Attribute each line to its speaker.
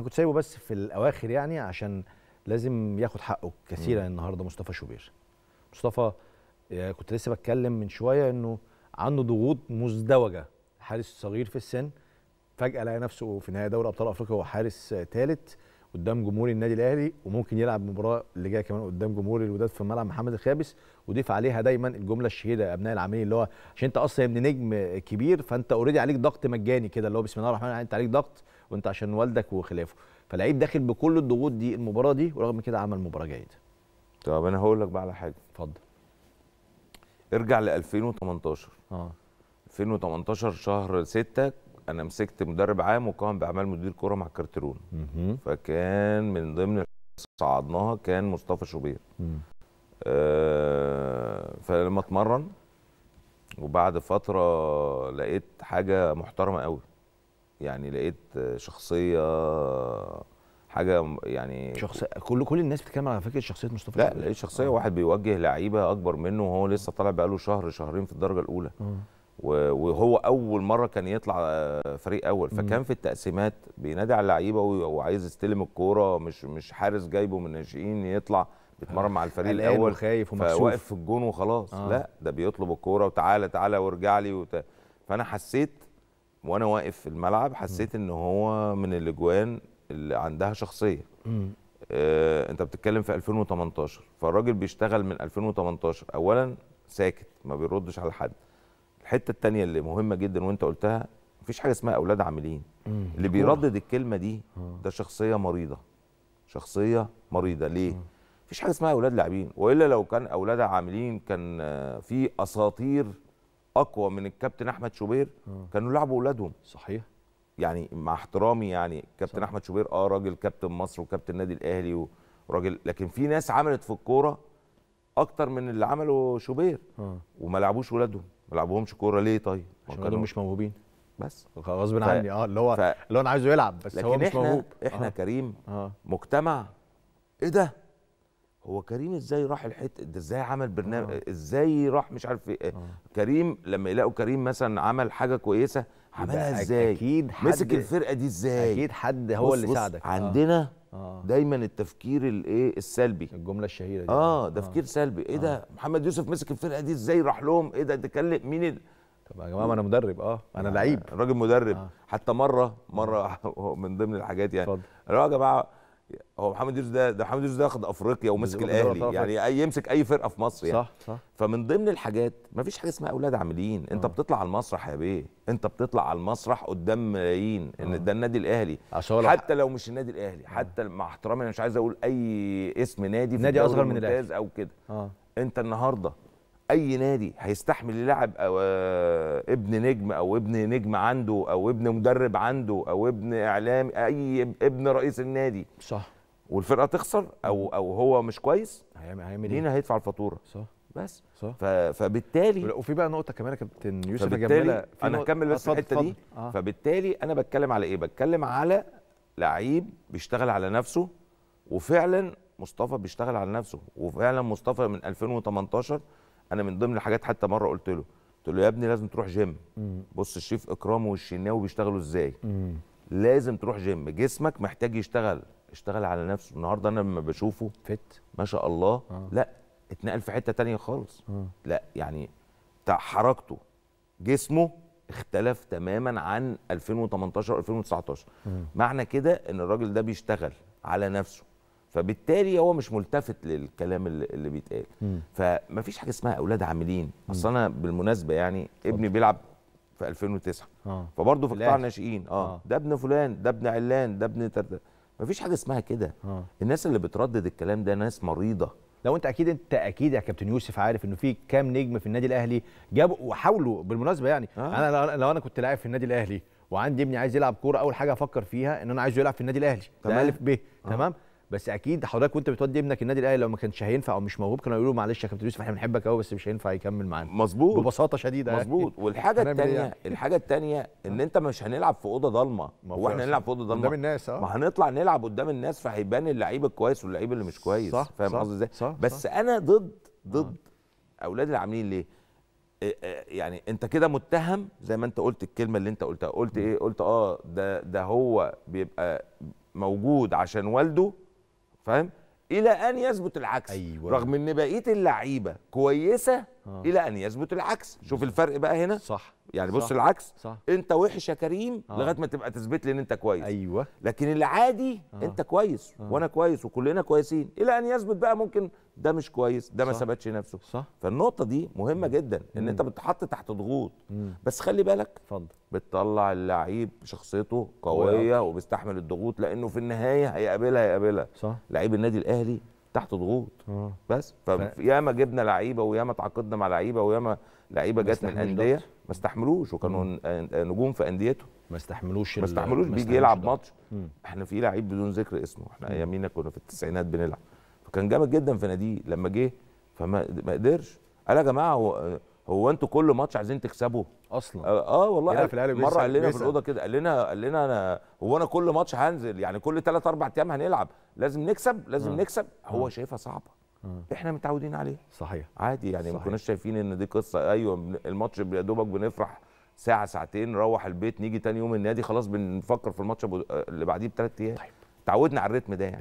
Speaker 1: انا كنت سايبه بس في الاواخر يعني عشان لازم ياخد حقه كثيرا النهارده مصطفى شوبير مصطفى آه، كنت لسه بتكلم من شويه انه عنده ضغوط مزدوجه حارس صغير في السن فجاه لقى نفسه في نهائي دوري ابطال افريقيا هو حارس ثالث قدام جمهور النادي الاهلي وممكن يلعب المباراه اللي جايه كمان قدام جمهور الوداد في ملعب محمد الخامس وضيف عليها دايما الجمله الشهيره يا ابناء العاملين اللي هو عشان انت اصلا ابن نجم كبير فانت اوريدي عليك ضغط مجاني كده اللي هو بسم الله الرحمن الرحيم انت عليك ضغط وانت عشان والدك وخلافه فلعيب داخل بكل الضغوط دي المباراه دي ورغم كده عمل مباراه جيده
Speaker 2: طب انا هقول لك بقى على حاجه اتفضل ارجع ل 2018 اه 2018 شهر 6 انا مسكت مدرب عام وقام باعمال مدير كوره مع كارترون فكان من ضمن صعدناها كان مصطفى شوبير آه فلما اتمرن وبعد فتره لقيت حاجه محترمه قوي يعني لقيت شخصيه حاجه يعني شخصيه
Speaker 1: كل كل الناس بتتكلم على فكره شخصيه
Speaker 2: مصطفى لا لقيت شخصيه آه. واحد بيوجه لعيبه اكبر منه وهو لسه طالع بقاله شهر شهرين في الدرجه الاولى آه. وهو اول مره كان يطلع فريق اول فكان في التقسيمات بينادي على اللعيبه وعايز يستلم الكوره مش مش حارس جايبه من الناشئين يطلع بيتمرن مع الفريق الاول وخايف ومكسوف في الجون وخلاص آه. لا ده بيطلب الكوره وتعالى تعالى وارجع لي وت... فانا حسيت وانا واقف في الملعب حسيت ان هو من الاجوان اللي عندها شخصيه آه انت بتتكلم في 2018 فالراجل بيشتغل من 2018 اولا ساكت ما بيردش على حد الحته الثانيه اللي مهمه جدا وانت قلتها مفيش حاجه اسمها اولاد عاملين اللي بيردد الكلمه دي ده شخصيه مريضه شخصيه مريضه ليه مفيش حاجه اسمها اولاد لاعبين والا لو كان اولاد عاملين كان في اساطير اقوى من الكابتن احمد شوبير آه. كانوا لعبوا اولادهم صحيح يعني مع احترامي يعني كابتن احمد شوبير اه راجل كابتن مصر وكابتن النادي الاهلي وراجل لكن في ناس عملت في الكوره اكتر من اللي عمله شوبير آه. وما لعبوش ولادهم ما لعبوهمش كوره ليه طيب
Speaker 1: عشان كانوا مش موهوبين بس غصب ف... عني اه اللي هو ف... اللي هو انا عايزه يلعب بس هو مش موهوب احنا آه.
Speaker 2: كريم آه. مجتمع ايه ده هو كريم ازاي راح الحته ده ازاي عمل برنامج آه. ازاي راح مش عارف ايه آه. كريم لما يلاقوا كريم مثلا عمل حاجه كويسه عملها ازاي اكيد حد مسك الفرقه دي ازاي اكيد حد هو بص اللي ساعدك آه. عندنا آه. دايما التفكير الايه السلبي الجمله الشهيره دي اه تفكير آه. سلبي ايه ده آه. محمد يوسف مسك الفرقه دي ازاي راح لهم ايه ده تكلم مين ال... طب يا جماعه ما انا مدرب اه انا آه، لعيب راجل مدرب آه. حتى مره مره من ضمن الحاجات يعني اتفضل يا جماعه هو محمد يوسف ده ده محمد يوسف ده اخد افريقيا ومسك الاهلي يعني اي يمسك اي فرقه في مصر يعني صح صح فمن ضمن الحاجات ما فيش حاجه اسمها اولاد عاملين انت آه. بتطلع على المسرح يا بيه انت بتطلع على المسرح قدام ملايين ان آه. ده النادي الاهلي حتى لو مش النادي الاهلي آه. حتى مع احترامي انا مش عايز اقول اي اسم نادي في نادي اصغر من الاهلي او كده آه. انت النهارده اي نادي هيستحمل يلعب آه، ابن نجم او ابن نجم عنده او ابن مدرب عنده او ابن اعلام اي ابن رئيس النادي صح والفرقه تخسر او او هو مش كويس هيعمل مين إيه؟ هيدفع الفاتوره صح بس صح فبالتالي وفي بقى نقطه كمان يا كابتن يوسف جميلة انا هكمل بس الحته دي آه. فبالتالي انا بتكلم على ايه بتكلم على لعيب بيشتغل على نفسه وفعلا مصطفى بيشتغل على نفسه وفعلا مصطفى من 2018 انا من ضمن الحاجات حتى مره قلت له قلت له يا ابني لازم تروح جيم بص الشيف اكرام والشناوي بيشتغلوا ازاي لازم تروح جيم جسمك محتاج يشتغل اشتغل على نفسه النهارده انا لما بشوفه فت ما شاء الله آه. لا اتنقل في حته تانية خالص آه. لا يعني حركته جسمه اختلف تماما عن 2018 و 2019 معنى كده ان الراجل ده بيشتغل على نفسه فبالتالي هو مش ملتفت للكلام اللي بيتقال فمفيش حاجه اسمها اولاد عاملين اصل انا بالمناسبه يعني ابني بيلعب في 2009 آه. فبرضه في قطاع الناشئين آه. اه ده ابن فلان ده ابن علان ده ابن ما
Speaker 1: مفيش حاجه اسمها كده آه. الناس اللي بتردد الكلام ده ناس مريضه لو انت اكيد انت اكيد يا كابتن يوسف عارف انه في كام نجم في النادي الاهلي جابوا وحاولوا بالمناسبه يعني آه. انا لو انا كنت لاعب في النادي الاهلي وعندي ابني عايز يلعب كوره اول حاجه افكر فيها ان انا عايزه يلعب في النادي الاهلي ده الف ب تمام, آه. تمام؟ بس اكيد حضرتك وانت بتودي ابنك النادي الاهلي لو ما كانش هينفع او مش موهوب كانوا يقولوا معلش يا كابتن يوسف احنا بنحبك قوي بس مش هينفع يكمل معانا مظبوط ببساطه شديده يعني. مظبوط والحاجه إيه الثانيه يعني؟ الحاجه الثانيه ان انت مش هنلعب في اوضه ضلمه هو احنا هنلعب في اوضه ضلمه قدام الناس اه ما هنطلع
Speaker 2: نلعب قدام الناس فهيبان اللعيب الكويس واللعيب اللي مش كويس صح فاهم قصدي ازاي بس صح انا ضد آه. ضد اولاد العاملين ليه آه، آه، يعني انت كده متهم زي ما انت قلت الكلمه اللي انت قلتها قلت ايه قلت اه ده ده هو بيبقى موجود عشان والده فاهم الى ان يثبت العكس أيوة. رغم ان بقيه اللعيبه كويسه آه. الى ان يثبت العكس شوف الفرق بقى هنا صح يعني بص صح. العكس صح. انت وحش يا كريم آه. لغايه ما تبقى تثبت لي ان انت كويس ايوه لكن العادي آه. انت كويس آه. وانا كويس وكلنا كويسين الى ان يثبت بقى ممكن ده مش كويس ده ما ثبتش نفسه صح فالنقطه دي مهمه مم. جدا ان مم. انت بتتحط تحت ضغوط مم. بس خلي بالك اتفضل بتطلع اللعيب شخصيته قويه وبيستحمل الضغوط لانه في النهايه هيقابلها هيقابلها صح لعيب النادي الاهلي تحت ضغوط آه. بس فياما جبنا لعيبه وياما تعاقدنا مع لعيبه وياما لعيبه جت من انديه ما استحملوش وكانوا آه، نجوم في انديتهم ما استحملوش ما استحملوش بيجي يلعب ماتش احنا في لعيب بدون ذكر اسمه احنا ايامينا كنا في التسعينات بنلعب فكان جامد جدا في ناديه لما جه فما ما قدرش قال يا جماعه هو آه، هو انتوا كل ماتش عايزين تكسبوا اصلا اه, آه، والله قال في الاهلي مره قال لنا في الاوضه كده قال لنا قال لنا انا هو انا كل ماتش هنزل يعني كل ثلاث اربع ايام هنلعب لازم نكسب لازم نكسب هو شايفها صعبه احنا متعودين عليه صحيح عادي يعني ما كناش شايفين ان دي قصه ايوه الماتش يا دوبك بنفرح ساعه ساعتين نروح البيت نيجي تاني يوم النادي خلاص بنفكر في الماتش آه، اللي بعديه بثلاث ايام طيب. تعودنا على الريتم ده يعني